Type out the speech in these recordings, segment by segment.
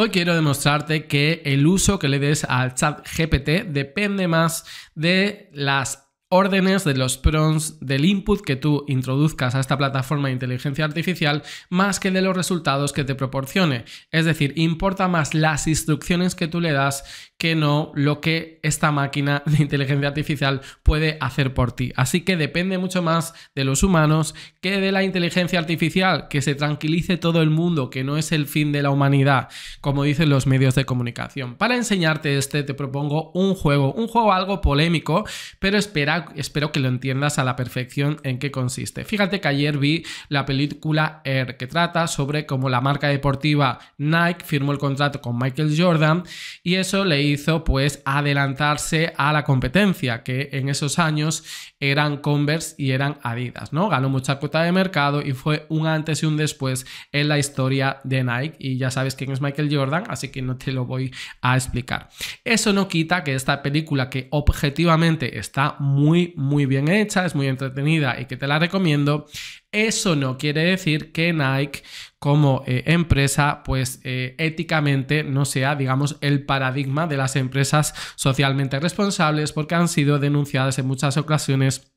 Hoy quiero demostrarte que el uso que le des al chat GPT depende más de las órdenes de los prompts del input que tú introduzcas a esta plataforma de inteligencia artificial más que de los resultados que te proporcione. Es decir, importa más las instrucciones que tú le das que no lo que esta máquina de inteligencia artificial puede hacer por ti. Así que depende mucho más de los humanos que de la inteligencia artificial, que se tranquilice todo el mundo, que no es el fin de la humanidad, como dicen los medios de comunicación. Para enseñarte este te propongo un juego, un juego algo polémico, pero espera espero que lo entiendas a la perfección en qué consiste. Fíjate que ayer vi la película Air, er, que trata sobre cómo la marca deportiva Nike firmó el contrato con Michael Jordan y eso le hizo pues adelantarse a la competencia, que en esos años eran Converse y eran Adidas, ¿no? Ganó mucha cuota de mercado y fue un antes y un después en la historia de Nike y ya sabes quién es Michael Jordan, así que no te lo voy a explicar. Eso no quita que esta película que objetivamente está muy muy, bien hecha, es muy entretenida y que te la recomiendo. Eso no quiere decir que Nike como eh, empresa, pues eh, éticamente no sea, digamos, el paradigma de las empresas socialmente responsables porque han sido denunciadas en muchas ocasiones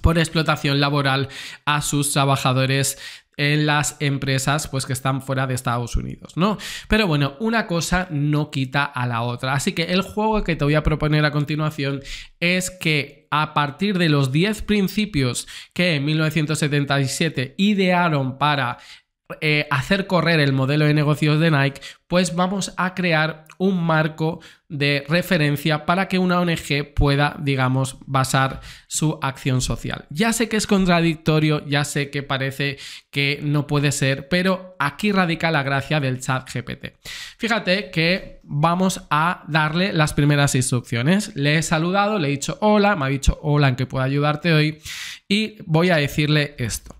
por explotación laboral a sus trabajadores en las empresas pues que están fuera de Estados Unidos, ¿no? Pero bueno, una cosa no quita a la otra. Así que el juego que te voy a proponer a continuación es que a partir de los 10 principios que en 1977 idearon para eh, hacer correr el modelo de negocios de Nike, pues vamos a crear un marco de referencia para que una ONG pueda, digamos, basar su acción social. Ya sé que es contradictorio, ya sé que parece que no puede ser, pero aquí radica la gracia del chat GPT. Fíjate que vamos a darle las primeras instrucciones. Le he saludado, le he dicho hola, me ha dicho hola en que pueda ayudarte hoy y voy a decirle esto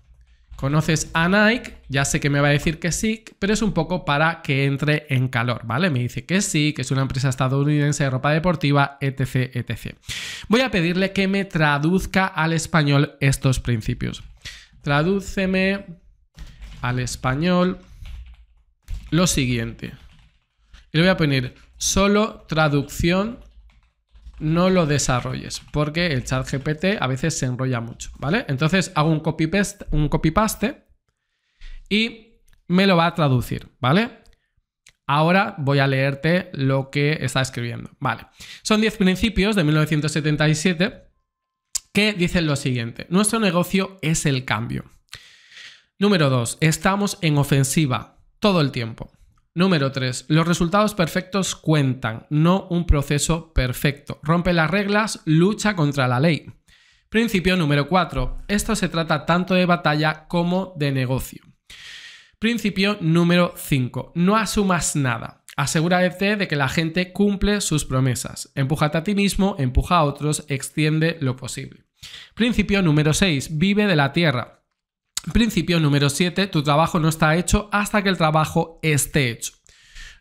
conoces a Nike, ya sé que me va a decir que sí, pero es un poco para que entre en calor, ¿vale? Me dice que sí, que es una empresa estadounidense de ropa deportiva, etc, etc. Voy a pedirle que me traduzca al español estos principios. Tradúceme al español lo siguiente. Y le voy a poner solo traducción no lo desarrolles, porque el chat GPT a veces se enrolla mucho, ¿vale? Entonces hago un copy, paste, un copy y me lo va a traducir, ¿vale? Ahora voy a leerte lo que está escribiendo. Vale. Son 10 principios de 1977 que dicen lo siguiente. Nuestro negocio es el cambio. Número 2. Estamos en ofensiva todo el tiempo. Número 3. Los resultados perfectos cuentan, no un proceso perfecto. Rompe las reglas, lucha contra la ley. Principio número 4. Esto se trata tanto de batalla como de negocio. Principio número 5. No asumas nada. Asegúrate de que la gente cumple sus promesas. Empújate a ti mismo, empuja a otros, extiende lo posible. Principio número 6. Vive de la tierra. Principio número 7. Tu trabajo no está hecho hasta que el trabajo esté hecho.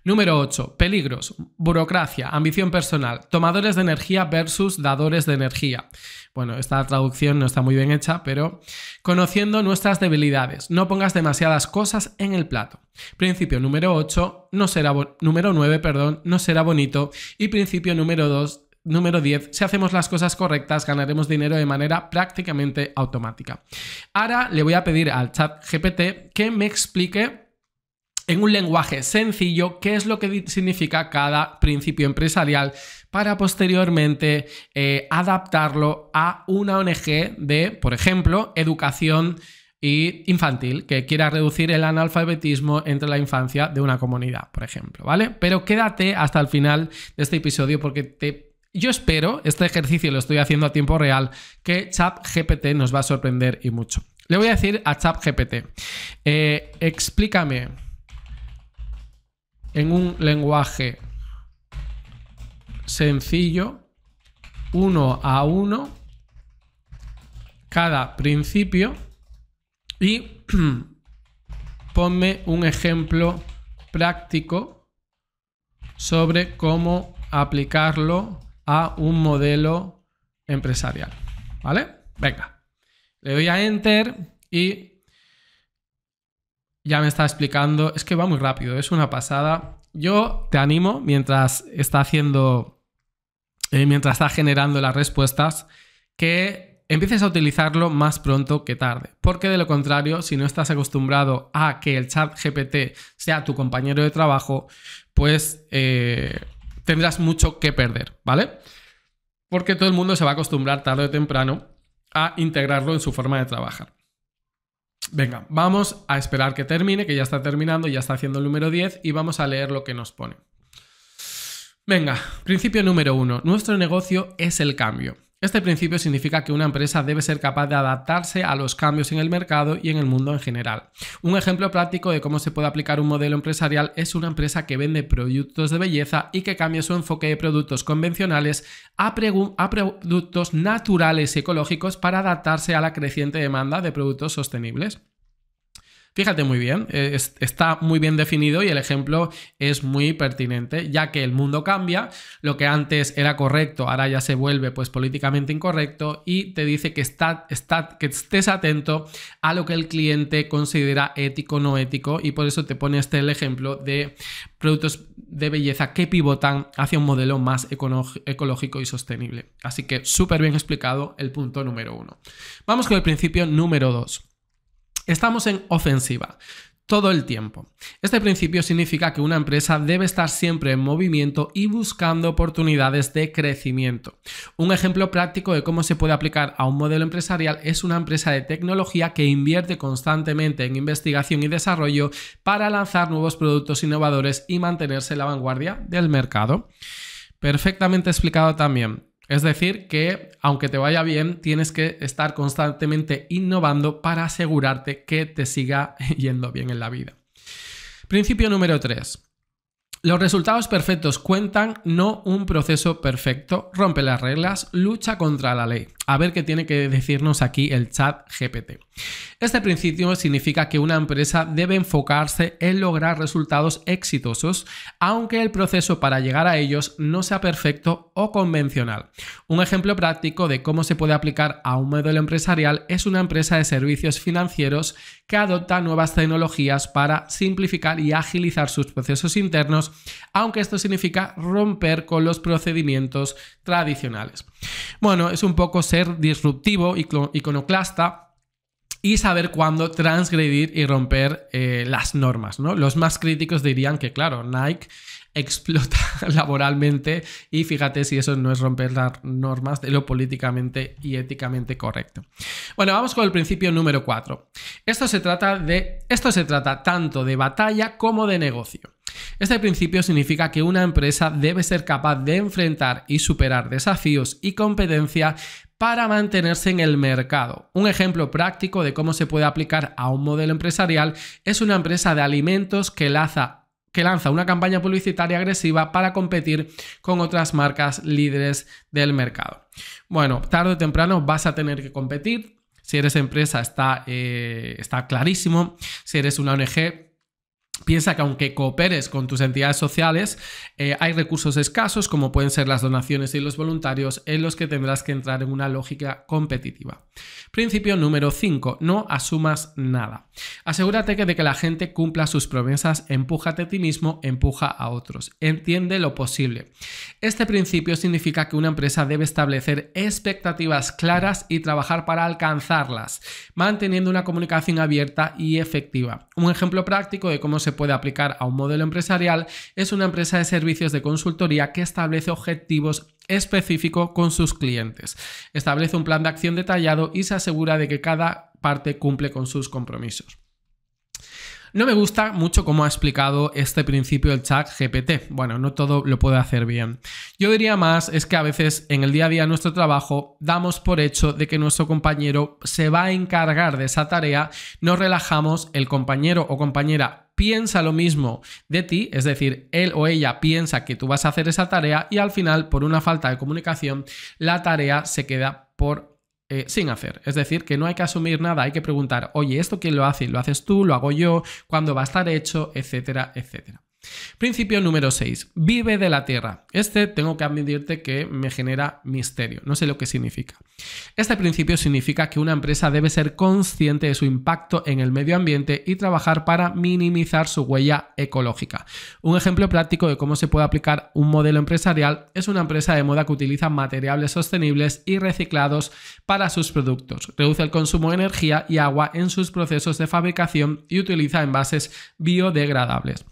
Número 8. Peligros. Burocracia. Ambición personal. Tomadores de energía versus dadores de energía. Bueno, esta traducción no está muy bien hecha, pero conociendo nuestras debilidades. No pongas demasiadas cosas en el plato. Principio número 8. No será número 9, perdón, no será bonito. Y principio número 2. Número 10. Si hacemos las cosas correctas, ganaremos dinero de manera prácticamente automática. Ahora le voy a pedir al chat GPT que me explique en un lenguaje sencillo qué es lo que significa cada principio empresarial para posteriormente eh, adaptarlo a una ONG de, por ejemplo, educación infantil, que quiera reducir el analfabetismo entre la infancia de una comunidad, por ejemplo, ¿vale? Pero quédate hasta el final de este episodio porque te yo espero, este ejercicio lo estoy haciendo a tiempo real, que ChatGPT nos va a sorprender y mucho. Le voy a decir a ChatGPT, eh, explícame en un lenguaje sencillo, uno a uno, cada principio y ponme un ejemplo práctico sobre cómo aplicarlo a un modelo empresarial. ¿Vale? Venga. Le doy a Enter y ya me está explicando. Es que va muy rápido, es una pasada. Yo te animo mientras está haciendo, eh, mientras está generando las respuestas, que empieces a utilizarlo más pronto que tarde. Porque de lo contrario, si no estás acostumbrado a que el chat GPT sea tu compañero de trabajo, pues eh, tendrás mucho que perder, ¿vale? Porque todo el mundo se va a acostumbrar tarde o temprano a integrarlo en su forma de trabajar. Venga, vamos a esperar que termine, que ya está terminando, ya está haciendo el número 10 y vamos a leer lo que nos pone. Venga, principio número 1. Nuestro negocio es el cambio. Este principio significa que una empresa debe ser capaz de adaptarse a los cambios en el mercado y en el mundo en general. Un ejemplo práctico de cómo se puede aplicar un modelo empresarial es una empresa que vende productos de belleza y que cambia su enfoque de productos convencionales a, productos naturales y ecológicos para adaptarse a la creciente demanda de productos sostenibles. Fíjate muy bien, e, está muy bien definido y el ejemplo es muy pertinente, ya que el mundo cambia, lo que antes era correcto ahora ya se vuelve pues políticamente incorrecto y te dice que, está, que estés atento a lo que el cliente considera ético o no ético y por eso te pone este el ejemplo de productos de belleza que pivotan hacia un modelo más ecológico y sostenible. Así que súper bien explicado el punto número uno. Vamos con el principio número dos. Estamos en ofensiva todo el tiempo. Este principio significa que una empresa debe estar siempre en movimiento y buscando oportunidades de crecimiento. Un ejemplo práctico de cómo se puede aplicar a un modelo empresarial es una empresa de tecnología que invierte constantemente en investigación y desarrollo para lanzar nuevos productos innovadores y mantenerse en la vanguardia del mercado. Perfectamente explicado también. Es decir, que aunque te vaya bien, tienes que estar constantemente innovando para asegurarte que te siga yendo bien en la vida. Principio número 3. Los resultados perfectos cuentan, no un proceso perfecto. Rompe las reglas, lucha contra la ley. A ver qué tiene que decirnos aquí el chat GPT. Este principio significa que una empresa debe enfocarse en lograr resultados exitosos, aunque el proceso para llegar a ellos no sea perfecto o convencional. Un ejemplo práctico de cómo se puede aplicar a un modelo empresarial es una empresa de servicios financieros que adopta nuevas tecnologías para simplificar y agilizar sus procesos internos, aunque esto significa romper con los procedimientos tradicionales. Bueno, es un poco ser disruptivo, y iconoclasta y saber cuándo transgredir y romper eh, las normas. Los más críticos dirían que, claro, Nike explota laboralmente y fíjate si eso no es romper las normas de lo políticamente y éticamente correcto. Bueno, vamos con el principio número 4. Esto se trata de esto se trata tanto de batalla como de negocio. Este principio significa que una empresa debe ser capaz de enfrentar y superar desafíos y competencia para mantenerse en el mercado. Un ejemplo práctico de cómo se puede aplicar a un modelo empresarial es una empresa de alimentos que que lanza una campaña publicitaria agresiva para competir con otras marcas líderes del mercado. Bueno, tarde o temprano vas a tener que competir. Si eres empresa está, eh, está clarísimo. Si eres una ONG, Piensa que aunque cooperes con tus entidades sociales, eh, hay recursos escasos como pueden ser las donaciones y los voluntarios en los que tendrás que entrar en una lógica competitiva. Principio número 5. No asumas nada. Asegúrate de que la gente cumpla sus promesas, empújate a ti mismo, empuja a otros. Entiende lo posible. Este principio significa que una empresa debe establecer expectativas claras y trabajar para alcanzarlas, manteniendo una comunicación abierta y efectiva. Un ejemplo práctico de cómo se puede aplicar a un modelo empresarial es una empresa de servicios de consultoría que establece objetivos específicos con sus clientes. Establece un plan de acción detallado y se asegura de que cada parte cumple con sus compromisos. No me gusta mucho cómo ha explicado este principio el chat GPT. Bueno, no todo lo puede hacer bien. Yo diría más es que a veces en el día a día de nuestro trabajo damos por hecho de que nuestro compañero se va a encargar de esa tarea, nos relajamos, el compañero o compañera piensa lo mismo de ti, es decir, él o ella piensa que tú vas a hacer esa tarea y al final, por una falta de comunicación, la tarea se queda por eh, sin hacer. Es decir, que no hay que asumir nada, hay que preguntar, oye, ¿esto quién lo hace? ¿Lo haces tú? ¿Lo hago yo? ¿Cuándo va a estar hecho? Etcétera, etcétera. Principio número 6. Vive de la tierra. Este tengo que admitirte que me genera misterio. No sé lo que significa. Este principio significa que una empresa debe ser consciente de su impacto en el medio ambiente y trabajar para minimizar su huella ecológica. Un ejemplo práctico de cómo se puede aplicar un modelo empresarial es una empresa de moda que utiliza materiales sostenibles y reciclados para sus productos. Reduce el consumo de energía y agua en sus procesos de fabricación y utiliza envases biodegradables.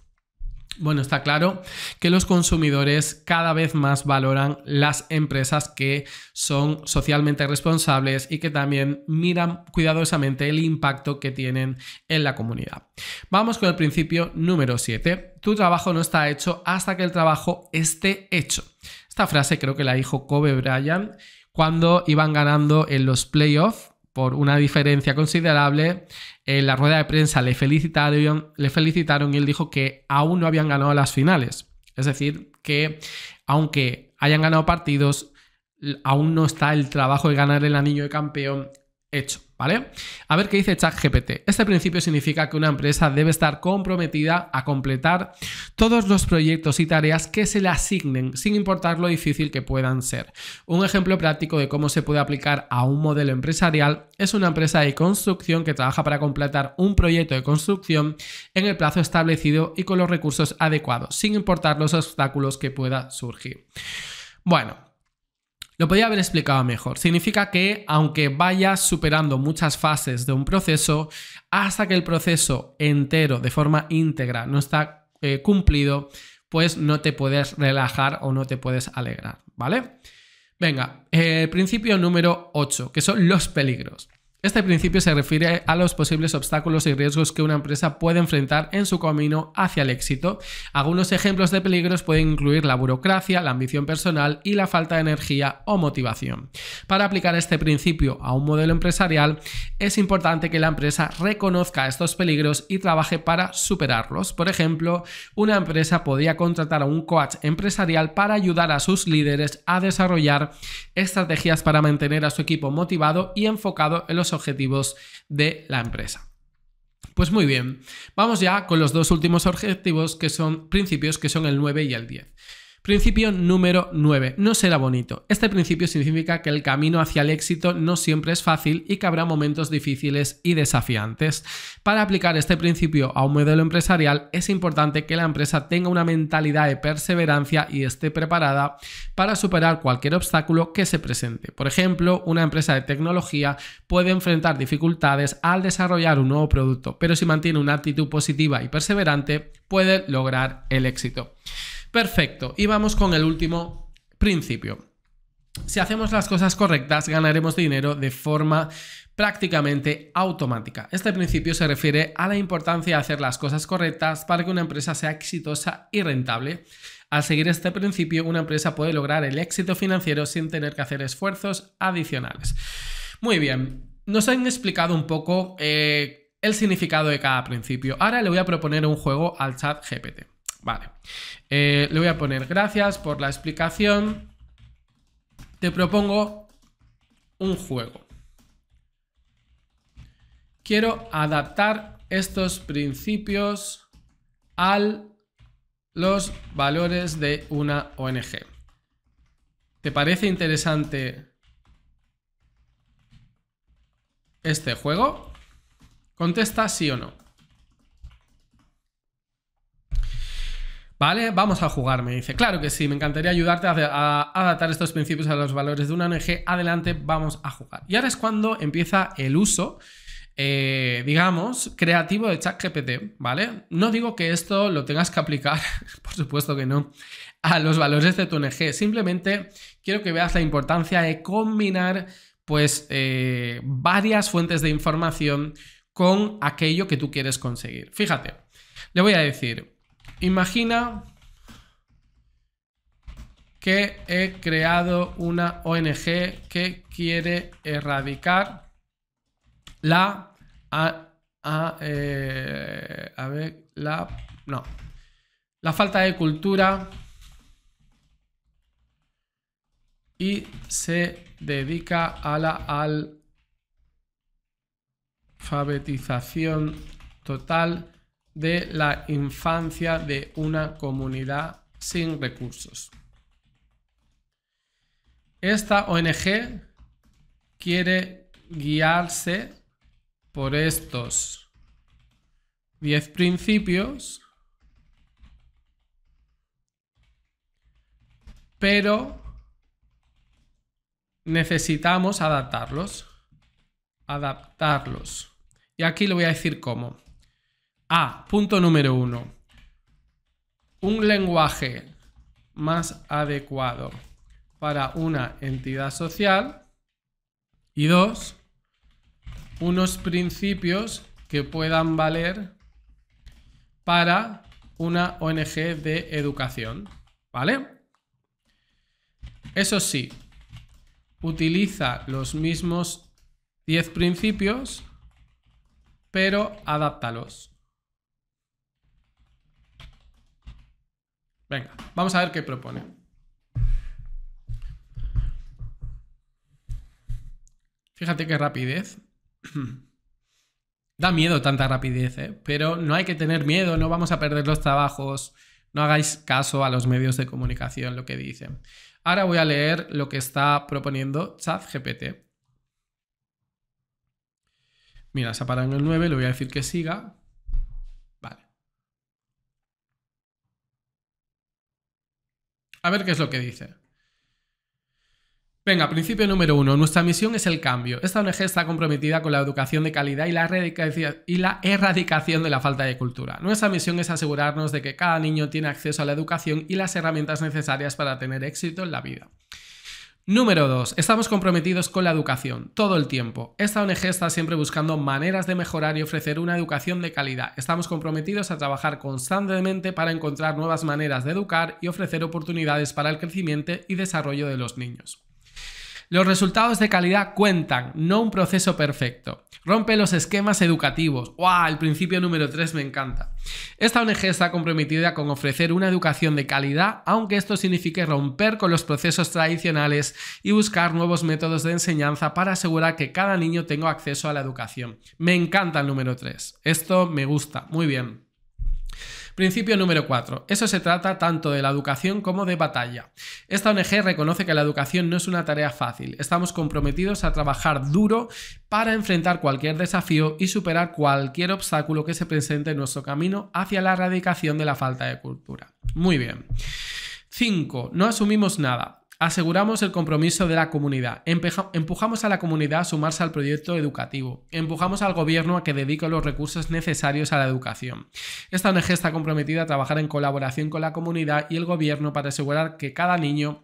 Bueno, está claro que los consumidores cada vez más valoran las empresas que son socialmente responsables y que también miran cuidadosamente el impacto que tienen en la comunidad. Vamos con el principio número 7. Tu trabajo no está hecho hasta que el trabajo esté hecho. Esta frase creo que la dijo Kobe Bryant cuando iban ganando en los playoffs por una diferencia considerable. En eh, la rueda de prensa le felicitaron, y él dijo que aún no habían ganado las finales. Es decir, que aunque hayan ganado partidos, aún no está el trabajo de ganar el anillo de campeón hecho, ¿vale? A ver qué dice ChatGPT. Este principio significa que una empresa debe estar comprometida a completar todos los proyectos y tareas que se le asignen, sin importar lo difícil que puedan ser. Un ejemplo práctico de cómo se puede aplicar a un modelo empresarial es una empresa de construcción que trabaja para completar un proyecto de construcción en el plazo establecido y con los recursos adecuados, sin importar los obstáculos que pueda surgir. Bueno, lo podía haber explicado mejor. Significa que aunque vayas superando muchas fases de un proceso, hasta que el proceso entero, de forma íntegra, no está eh, cumplido, pues no te puedes relajar o no te puedes alegrar, ¿vale? Venga, el eh, principio número 8, que son los peligros. Este principio se refiere a los posibles obstáculos y riesgos que una empresa puede enfrentar en su camino hacia el éxito. Algunos ejemplos de peligros pueden incluir la burocracia, la ambición personal y la falta de energía o motivación. Para aplicar este principio a un modelo empresarial, es importante que la empresa reconozca estos peligros y trabaje para superarlos. Por ejemplo, una empresa podría contratar a un coach empresarial para ayudar a sus líderes a desarrollar estrategias para mantener a su equipo motivado y enfocado en los objetivos de la empresa. Pues muy bien, vamos ya con los dos últimos objetivos que son principios, que son el 9 y el 10. Principio número 9. No será bonito. Este principio significa que el camino hacia el éxito no siempre es fácil y que habrá momentos difíciles y desafiantes. Para aplicar este principio a un modelo empresarial es importante que la empresa tenga una mentalidad de perseverancia y esté preparada para superar cualquier obstáculo que se presente. Por ejemplo, una empresa de tecnología puede enfrentar dificultades al desarrollar un nuevo producto, pero si mantiene una actitud positiva y perseverante, puede lograr el éxito. Perfecto. Y vamos con el último principio. Si hacemos las cosas correctas, ganaremos dinero de forma prácticamente automática. Este principio se refiere a la importancia de hacer las cosas correctas para que una empresa sea exitosa y rentable. Al seguir este principio, una empresa puede lograr el éxito financiero sin tener que hacer esfuerzos adicionales. Muy bien, nos han explicado un poco eh, el significado de cada principio. Ahora le voy a proponer un juego al chat GPT. Vale. Eh, le voy a poner gracias por la explicación. Te propongo un juego. Quiero adaptar estos principios a los valores de una ONG. ¿Te parece interesante este juego? Contesta sí o no. ¿Vale? Vamos a jugar, me dice. Claro que sí, me encantaría ayudarte a, adaptar estos principios a los valores de una ONG. Adelante, vamos a jugar. Y ahora es cuando empieza el uso. Eh, digamos, creativo de ChatGPT, ¿vale? No digo que esto lo tengas que aplicar, por supuesto que no, a los valores de tu ONG, simplemente quiero que veas la importancia de combinar, pues, eh, varias fuentes de información con aquello que tú quieres conseguir. Fíjate, le voy a decir, Imagina que he creado una ONG que quiere erradicar la eh, ver, la no la falta de cultura y se dedica a la alfabetización total de la infancia de una comunidad sin recursos. Esta ONG quiere guiarse por estos 10 principios, pero necesitamos adaptarlos. Adaptarlos. Y aquí le voy a decir cómo a ah, punto número uno. Un lenguaje más adecuado para una entidad social. Y dos, unos principios que puedan valer para una ONG de educación. ¿Vale? Eso sí, utiliza los mismos 10 principios, pero adáptalos. Venga, vamos a ver qué propone. Fíjate qué rapidez. da miedo tanta rapidez, ¿eh? pero no hay que tener miedo, no vamos a perder los trabajos, no hagáis caso a los medios de comunicación, lo que dicen. Ahora voy a leer lo que está proponiendo ChatGPT. Mira, se ha parado en el 9, le voy a decir que siga. A ver qué es lo que dice. Venga, principio número uno. Nuestra misión es el cambio. Esta ONG está comprometida con la educación de calidad y la, y la, erradicación de la falta de cultura. Nuestra misión es asegurarnos de que cada niño tiene acceso a la educación y las herramientas necesarias para tener éxito en la vida. Número 2. Estamos comprometidos con la educación, todo el tiempo. Esta ONG está siempre buscando maneras de mejorar y ofrecer una educación de calidad. Estamos comprometidos a trabajar constantemente para encontrar nuevas maneras de educar y ofrecer oportunidades para el crecimiento y desarrollo de los niños. Los resultados de calidad cuentan, no un proceso perfecto. Rompe los esquemas educativos. ¡Wow! El principio número 3 me encanta. Esta ONG está comprometida con ofrecer una educación de calidad, aunque esto signifique romper con los procesos tradicionales y buscar nuevos métodos de enseñanza para asegurar que cada niño tenga acceso a la educación. Me encanta el número 3. Esto me gusta. Muy bien. Principio número 4. Eso se trata tanto de la educación como de batalla. Esta ONG reconoce que la educación no es una tarea fácil. Estamos comprometidos a trabajar duro para enfrentar cualquier desafío y superar cualquier obstáculo que se presente en nuestro camino hacia la erradicación de la falta de cultura. Muy bien. 5. No asumimos nada. Aseguramos el compromiso de la comunidad. empujamos a la comunidad a sumarse al proyecto educativo. Empujamos al gobierno a que dedique los recursos necesarios a la educación. Esta ONG está comprometida a trabajar en colaboración con la comunidad y el gobierno para asegurar que cada niño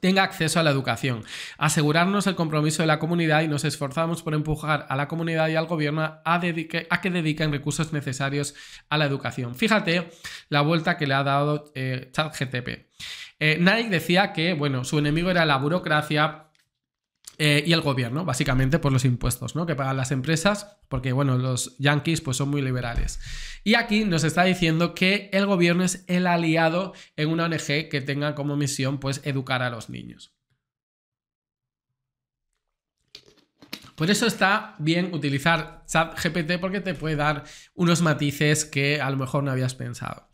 tenga acceso a la educación. Asegurarnos el compromiso de la comunidad y nos esforzamos por empujar a la comunidad y al gobierno a, que dediquen recursos necesarios a la educación. Fíjate la vuelta que le ha dado eh, ChatGTP. Eh, Nike decía que, bueno, su enemigo era la burocracia, eh, y el gobierno, básicamente por los impuestos que pagan las empresas, porque bueno, los yankees pues, son muy liberales. Y aquí nos está diciendo que el gobierno es el aliado en una ONG que tenga como misión pues educar a los niños. Por eso está bien utilizar ChatGPT porque te puede dar unos matices que a lo mejor no habías pensado.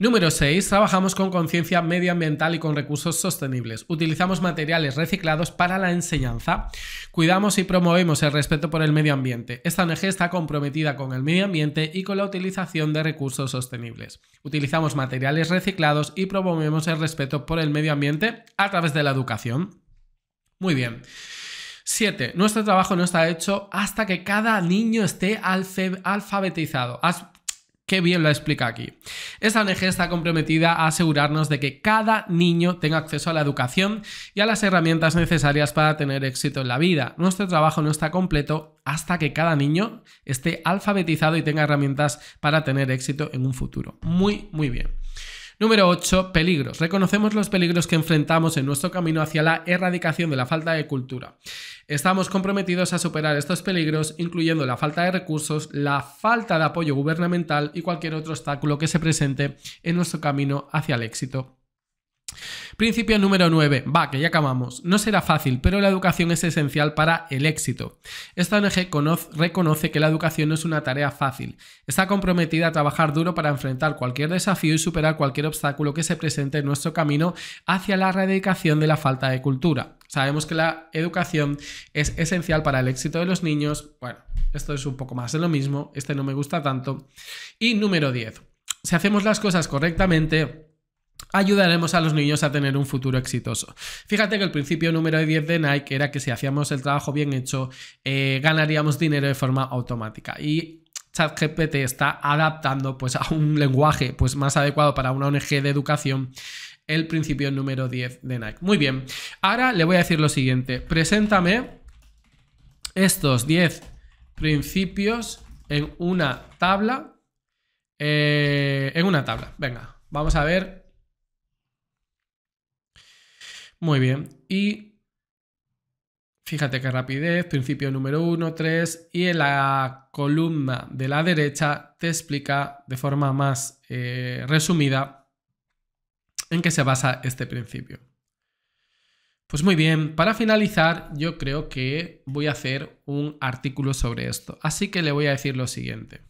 Número 6. Trabajamos con conciencia medioambiental y con recursos sostenibles. Utilizamos materiales reciclados para la enseñanza. Cuidamos y promovemos el respeto por el medio ambiente. Esta ONG está comprometida con el medio ambiente y con la utilización de recursos sostenibles. Utilizamos materiales reciclados y promovemos el respeto por el medio ambiente a través de la educación. Muy bien. 7. Nuestro trabajo no está hecho hasta que cada niño esté alfabetizado. Qué bien lo explica aquí. Esta ONG está comprometida a asegurarnos de que cada niño tenga acceso a la educación y a las herramientas necesarias para tener éxito en la vida. Nuestro trabajo no está completo hasta que cada niño esté alfabetizado y tenga herramientas para tener éxito en un futuro. Muy, muy bien. Número 8. Peligros. Reconocemos los peligros que enfrentamos en nuestro camino hacia la erradicación de la falta de cultura. Estamos comprometidos a superar estos peligros, incluyendo la falta de recursos, la falta de apoyo gubernamental y cualquier otro obstáculo que se presente en nuestro camino hacia el éxito. Principio número 9. Va, que ya acabamos. No será fácil, pero la educación es esencial para el éxito. Esta ONG reconoce que la educación no es una tarea fácil. Está comprometida a trabajar duro para enfrentar cualquier desafío y superar cualquier obstáculo que se presente en nuestro camino hacia la erradicación de la falta de cultura. Sabemos que la educación es esencial para el éxito de los niños. Bueno, esto es un poco más de lo mismo. Este no me gusta tanto. Y número 10. Si hacemos las cosas correctamente ayudaremos a los niños a tener un futuro exitoso. Fíjate que el principio número 10 de Nike era que si hacíamos el trabajo bien hecho, eh, ganaríamos dinero de forma automática. Y ChatGPT está adaptando pues, a un lenguaje pues, más adecuado para una ONG de educación el principio número 10 de Nike. Muy bien, ahora le voy a decir lo siguiente, preséntame estos 10 principios en una tabla, eh, en una tabla, venga, vamos a ver muy bien. Y fíjate qué rapidez, principio número 1, 3, y en la columna de la derecha te explica de forma más eh, resumida en qué se basa este principio. Pues muy bien, para finalizar yo creo que voy a hacer un artículo sobre esto, así que le voy a decir lo siguiente.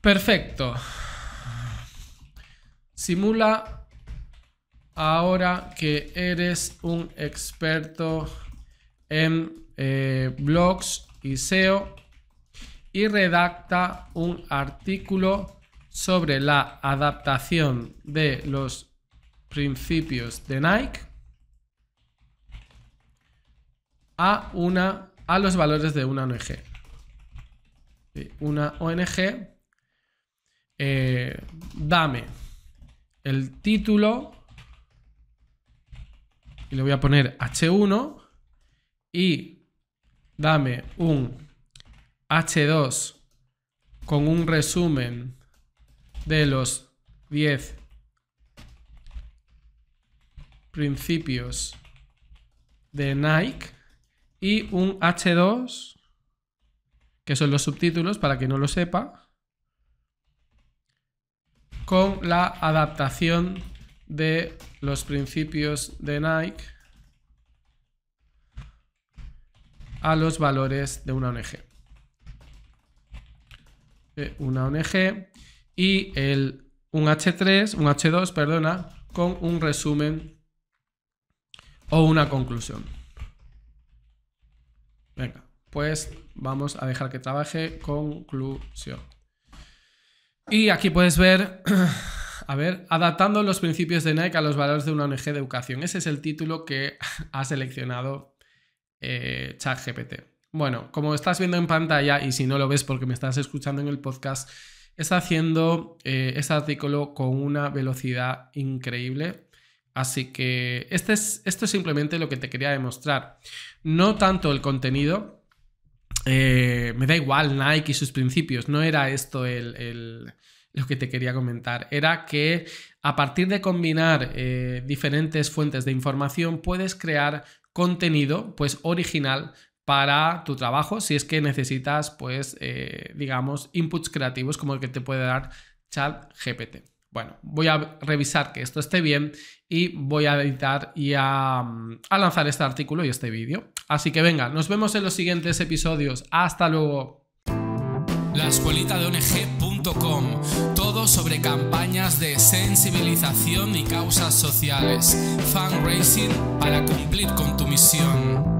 Perfecto. Simula ahora que eres un experto en eh, blogs y SEO y redacta un artículo sobre la adaptación de los principios de Nike a, una, a los valores de una ONG. Una ONG, eh, dame el título y le voy a poner H1 y dame un H2 con un resumen de los 10 principios de Nike y un H2 que son los subtítulos para que no lo sepa con la adaptación de los principios de Nike a los valores de una ONG. Eh, una ONG y el, un H3, un H2, perdona, con un resumen o una conclusión. Venga, pues vamos a dejar que trabaje conclusión. Y aquí puedes ver A ver, adaptando los principios de Nike a los valores de una ONG de educación. Ese es el título que ha seleccionado eh, ChatGPT. Bueno, como estás viendo en pantalla, y si no lo ves porque me estás escuchando en el podcast, está haciendo eh, este artículo con una velocidad increíble. Así que este es, esto es simplemente lo que te quería demostrar. No tanto el contenido. Eh, me da igual Nike y sus principios. No era esto el lo que te quería comentar. Era que a partir de combinar eh, diferentes fuentes de información puedes crear contenido pues original para tu trabajo si es que necesitas pues eh, digamos inputs creativos como el que te puede dar chat GPT. Bueno, voy a revisar que esto esté bien y voy a editar y a, a lanzar este artículo y este vídeo. Así que venga, nos vemos en los siguientes episodios. Hasta luego escuelita ong.com. todo sobre campañas de sensibilización y causas sociales, fundraising para cumplir con tu misión.